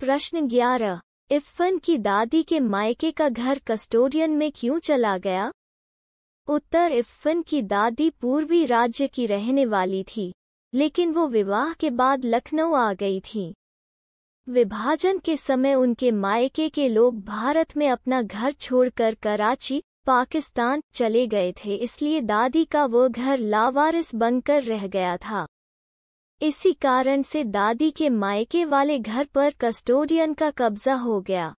प्रश्न ग्यारह इफ्फन की दादी के मायके का घर कस्टोडियन में क्यों चला गया उत्तर इफ्फन की दादी पूर्वी राज्य की रहने वाली थी लेकिन वो विवाह के बाद लखनऊ आ गई थी विभाजन के समय उनके मायके के लोग भारत में अपना घर छोड़कर कराची पाकिस्तान चले गए थे इसलिए दादी का वो घर लावारिस बनकर रह गया था इसी कारण से दादी के मायके वाले घर पर कस्टोडियन का कब्जा हो गया